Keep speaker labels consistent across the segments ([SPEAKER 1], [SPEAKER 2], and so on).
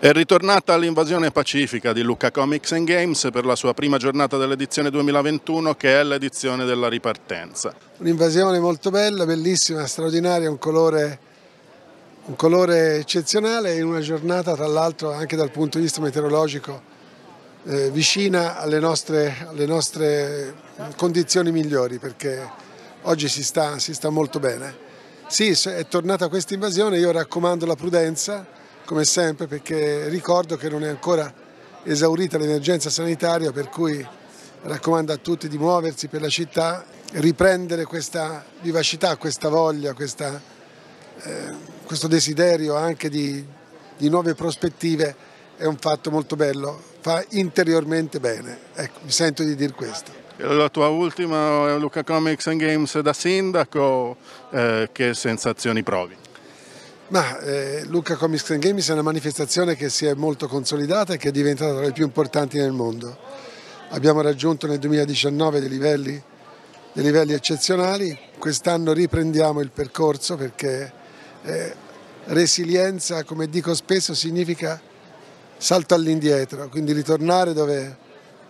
[SPEAKER 1] È ritornata l'invasione pacifica di Lucca Comics and Games per la sua prima giornata dell'edizione 2021 che è l'edizione della ripartenza.
[SPEAKER 2] Un'invasione molto bella, bellissima, straordinaria, un colore, un colore eccezionale in una giornata tra l'altro anche dal punto di vista meteorologico eh, vicina alle nostre, alle nostre, condizioni migliori perché oggi si sta, si sta molto bene. Sì, è tornata questa invasione, io raccomando la prudenza come sempre perché ricordo che non è ancora esaurita l'emergenza sanitaria per cui raccomando a tutti di muoversi per la città, riprendere questa vivacità, questa voglia, questa, eh, questo desiderio anche di, di, nuove prospettive è un fatto molto bello, fa interiormente bene, ecco, mi sento di dire questo.
[SPEAKER 1] La tua ultima Luca Comics and Games da sindaco, eh, che sensazioni provi?
[SPEAKER 2] Ma eh, Luca Comics Screen Games è una manifestazione che si è molto consolidata e che è diventata tra le più importanti nel mondo. Abbiamo raggiunto nel 2019 dei livelli, dei livelli eccezionali, quest'anno riprendiamo il percorso perché eh, resilienza, come dico spesso, significa salto all'indietro, quindi ritornare dove,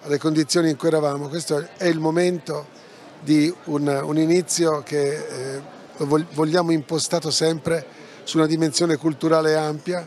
[SPEAKER 2] alle condizioni in cui eravamo. Questo è il momento di un, un inizio che eh, vogliamo impostato sempre su una dimensione culturale ampia,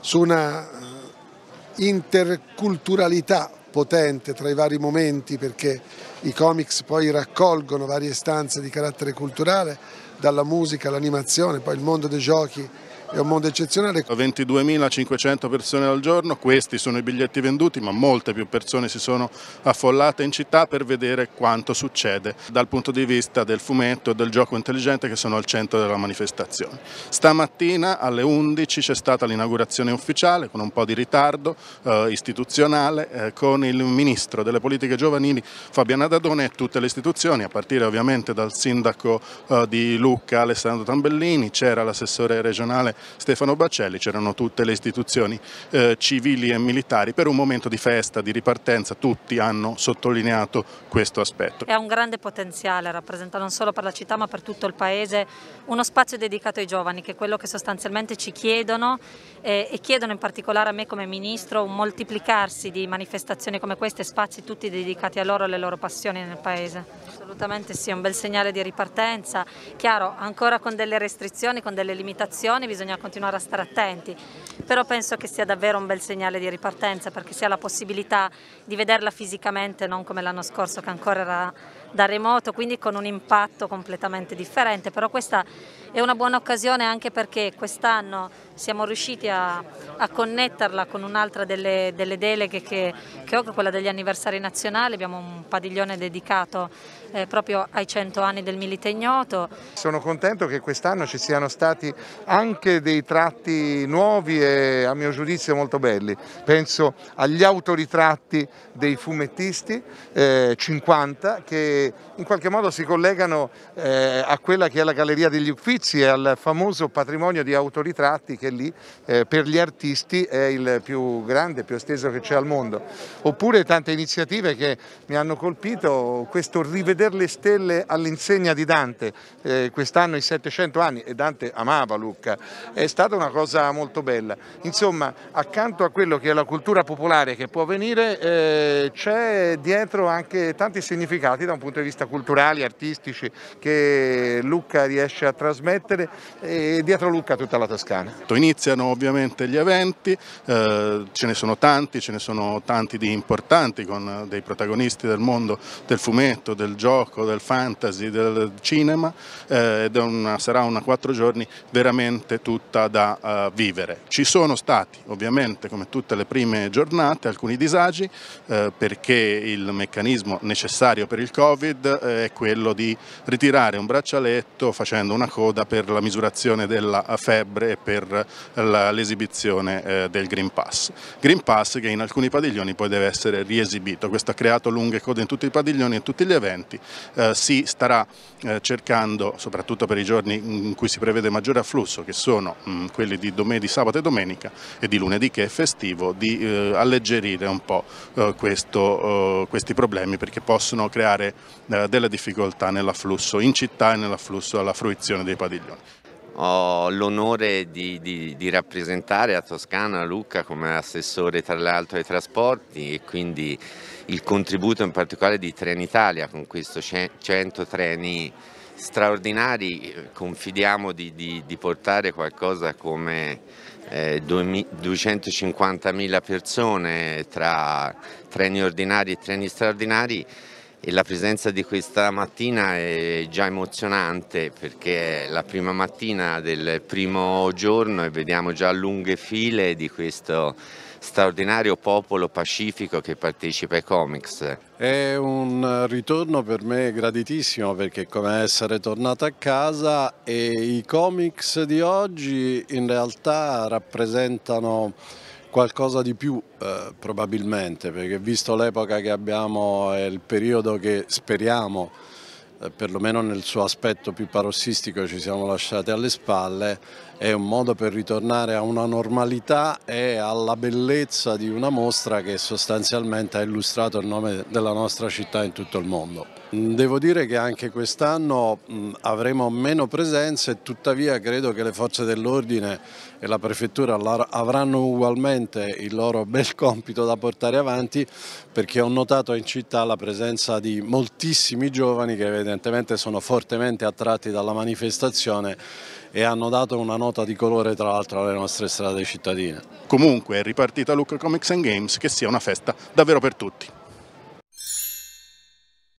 [SPEAKER 2] su una eh, interculturalità potente tra i vari momenti perché i comics poi raccolgono varie stanze di carattere culturale, dalla musica all'animazione, poi il mondo dei giochi
[SPEAKER 1] è un mondo eccezionale. 22.500 persone al giorno, questi sono i biglietti venduti, ma molte più persone si sono affollate in città per vedere quanto succede dal punto di vista del fumetto e del gioco intelligente che sono al centro della manifestazione. Stamattina alle 11 c'è stata l'inaugurazione ufficiale con un po' di ritardo eh, istituzionale eh, con il Ministro delle Politiche Giovanili Fabiana Dadone e tutte le istituzioni, a partire ovviamente dal Sindaco eh, di Lucca Alessandro Tambellini, c'era l'assessore regionale Stefano Baccelli, c'erano tutte le istituzioni eh, civili e militari, per un momento di festa, di ripartenza, tutti hanno sottolineato questo aspetto.
[SPEAKER 3] È un grande potenziale, rappresenta non solo per la città ma per tutto il Paese uno spazio dedicato ai giovani, che è quello che sostanzialmente ci chiedono eh, e chiedono in particolare a me come Ministro un moltiplicarsi di manifestazioni come queste, spazi tutti dedicati a loro e alle loro passioni nel Paese. Assolutamente sì, è un bel segnale di ripartenza, chiaro ancora con delle restrizioni, con delle limitazioni, bisogna bisogna continuare a stare attenti, però penso che sia davvero un bel segnale di ripartenza perché si ha la possibilità di vederla fisicamente, non come l'anno scorso che ancora era da remoto, quindi con un impatto completamente differente, però questa è una buona occasione anche perché quest'anno siamo riusciti a, a connetterla con un'altra delle, delle, deleghe che, che ho, quella degli anniversari nazionali, abbiamo un padiglione dedicato eh, proprio ai 100 anni del Milite Ignoto.
[SPEAKER 4] Sono contento che quest'anno ci siano stati anche dei tratti nuovi e a mio giudizio molto belli, penso agli autoritratti dei fumettisti, eh, 50, che in qualche modo si collegano eh, a quella che è la Galleria degli Uffizi e al famoso patrimonio di autoritratti che lì eh, per gli artisti è il più grande, più esteso che c'è al mondo. Oppure tante iniziative che mi hanno colpito, questo rivedere le stelle all'insegna di Dante, eh, quest'anno i 700 anni e Dante amava Lucca, è stata una cosa molto bella. Insomma, accanto a quello che è la cultura popolare che può venire, eh, c'è dietro anche tanti significati da un punto di vista punto di vista culturali, artistici che Lucca riesce a trasmettere e dietro Lucca tutta la Toscana.
[SPEAKER 1] Certo, iniziano ovviamente gli eventi, eh, ce ne sono tanti, ce ne sono tanti di importanti con dei protagonisti del mondo del fumetto, del gioco, del fantasy, del cinema eh, ed una, sarà una quattro giorni veramente tutta da uh, vivere. Ci sono stati ovviamente come tutte le prime giornate alcuni disagi eh, perché il meccanismo necessario per il Covid Covid eh, è quello di ritirare un braccialetto facendo una coda per la misurazione della febbre e per l'esibizione eh, del Green Pass. Green Pass che in alcuni padiglioni poi deve essere riesibito, questo ha creato lunghe code in tutti i padiglioni e in tutti gli eventi, eh, si starà cercando, soprattutto per i giorni in cui si prevede maggiore afflusso, che sono mm, quelli di domenica, sabato e domenica e di lunedì che è festivo, di alleggerire un po' questo, questi problemi perché possono creare eh, delle difficoltà nell'afflusso in città e nell'afflusso alla fruizione dei padiglioni.
[SPEAKER 4] Ho l'onore di, di, di, rappresentare a Toscana, a Lucca, come assessore tra l'altro ai trasporti e quindi il contributo in particolare di Trenitalia con questo 100 treni straordinari, eh, confidiamo di, di, di, portare qualcosa come eh, 250.000 persone tra treni ordinari e treni straordinari e la presenza di questa mattina è già emozionante perché è la prima mattina del primo giorno e vediamo già lunghe file di questo straordinario popolo pacifico che partecipa ai comics.
[SPEAKER 5] È un ritorno per me graditissimo perché è come essere tornato a casa e i comics di oggi in realtà rappresentano qualcosa di più eh, probabilmente, perché visto l'epoca che abbiamo e il periodo che speriamo, eh, perlomeno nel suo aspetto più parossistico, ci siamo lasciati alle spalle, è un modo per ritornare a una normalità e alla bellezza di una mostra che sostanzialmente ha illustrato il nome della nostra città in tutto il mondo. Mm, devo dire che anche quest'anno mm, avremo meno presenze, tuttavia credo che le forze dell'ordine e la prefettura avranno ugualmente il loro bel compito da portare avanti perché ho notato in città la presenza di moltissimi giovani che evidentemente sono fortemente attratti dalla manifestazione e hanno dato una nota di colore tra l'altro alle nostre strade cittadine. Comunque è
[SPEAKER 1] ripartita
[SPEAKER 3] Lucca Comics and Games che sia una festa davvero per tutti.